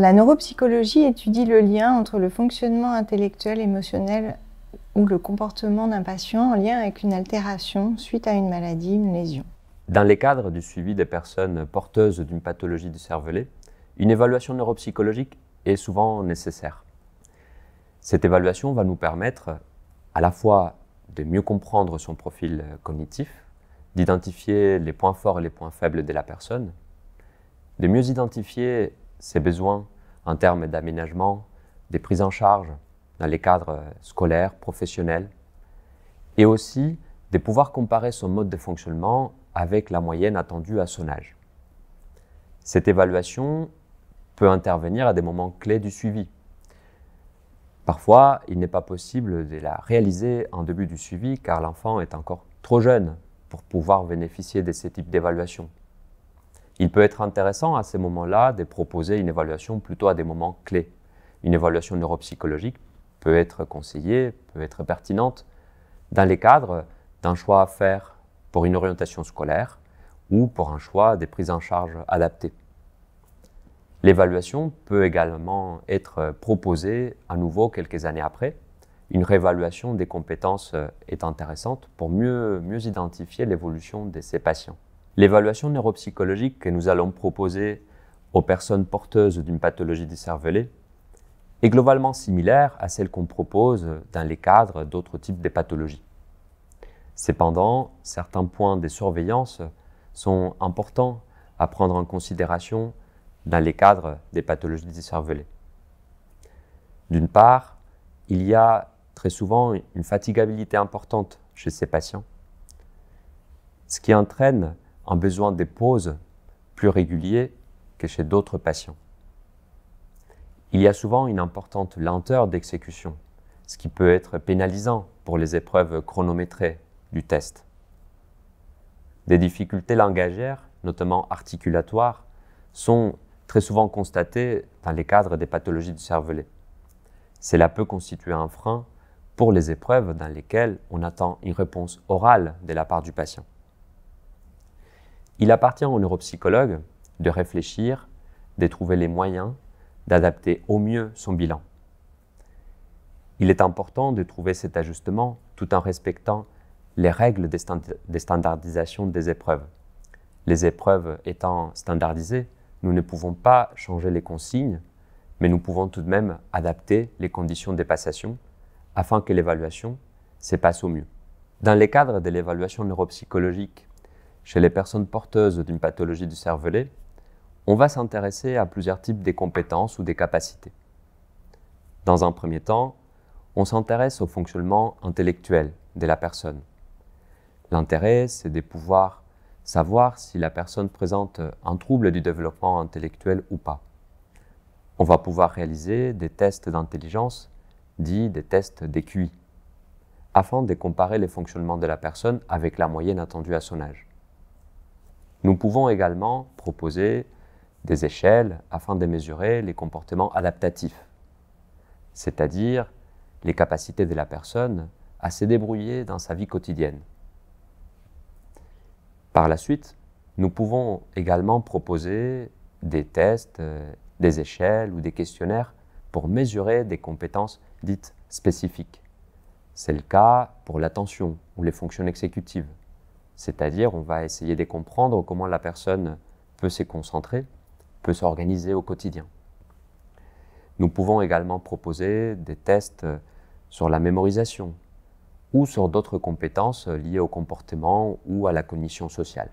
La neuropsychologie étudie le lien entre le fonctionnement intellectuel, émotionnel ou le comportement d'un patient en lien avec une altération suite à une maladie, une lésion. Dans les cadres du suivi des personnes porteuses d'une pathologie du cervelet, une évaluation neuropsychologique est souvent nécessaire. Cette évaluation va nous permettre à la fois de mieux comprendre son profil cognitif, d'identifier les points forts et les points faibles de la personne, de mieux identifier ses besoins en termes d'aménagement, des prises en charge dans les cadres scolaires, professionnels, et aussi de pouvoir comparer son mode de fonctionnement avec la moyenne attendue à son âge. Cette évaluation peut intervenir à des moments clés du suivi. Parfois, il n'est pas possible de la réaliser en début du suivi car l'enfant est encore trop jeune pour pouvoir bénéficier de ce type d'évaluation. Il peut être intéressant à ces moments-là de proposer une évaluation plutôt à des moments clés. Une évaluation neuropsychologique peut être conseillée, peut être pertinente dans les cadres d'un choix à faire pour une orientation scolaire ou pour un choix des prises en charge adaptées. L'évaluation peut également être proposée à nouveau quelques années après. Une réévaluation des compétences est intéressante pour mieux, mieux identifier l'évolution de ces patients. L'évaluation neuropsychologique que nous allons proposer aux personnes porteuses d'une pathologie du cervelet est globalement similaire à celle qu'on propose dans les cadres d'autres types de pathologies. Cependant, certains points de surveillance sont importants à prendre en considération dans les cadres des pathologies du cervelet. D'une part, il y a très souvent une fatigabilité importante chez ces patients, ce qui entraîne un besoin des pauses plus régulières que chez d'autres patients. Il y a souvent une importante lenteur d'exécution, ce qui peut être pénalisant pour les épreuves chronométrées du test. Des difficultés langagières, notamment articulatoires, sont très souvent constatées dans les cadres des pathologies du cervelet. Cela peut constituer un frein pour les épreuves dans lesquelles on attend une réponse orale de la part du patient. Il appartient aux neuropsychologues de réfléchir, de trouver les moyens d'adapter au mieux son bilan. Il est important de trouver cet ajustement tout en respectant les règles des standardisation des épreuves. Les épreuves étant standardisées, nous ne pouvons pas changer les consignes, mais nous pouvons tout de même adapter les conditions de passation afin que l'évaluation se passe au mieux. Dans les cadres de l'évaluation neuropsychologique chez les personnes porteuses d'une pathologie du cervelet, on va s'intéresser à plusieurs types des compétences ou des capacités. Dans un premier temps, on s'intéresse au fonctionnement intellectuel de la personne. L'intérêt, c'est de pouvoir savoir si la personne présente un trouble du développement intellectuel ou pas. On va pouvoir réaliser des tests d'intelligence, dits des tests d'EQI, afin de comparer les fonctionnements de la personne avec la moyenne attendue à son âge. Nous pouvons également proposer des échelles afin de mesurer les comportements adaptatifs, c'est-à-dire les capacités de la personne à se débrouiller dans sa vie quotidienne. Par la suite, nous pouvons également proposer des tests, des échelles ou des questionnaires pour mesurer des compétences dites spécifiques. C'est le cas pour l'attention ou les fonctions exécutives, c'est-à-dire, on va essayer de comprendre comment la personne peut se concentrer, peut s'organiser au quotidien. Nous pouvons également proposer des tests sur la mémorisation ou sur d'autres compétences liées au comportement ou à la cognition sociale.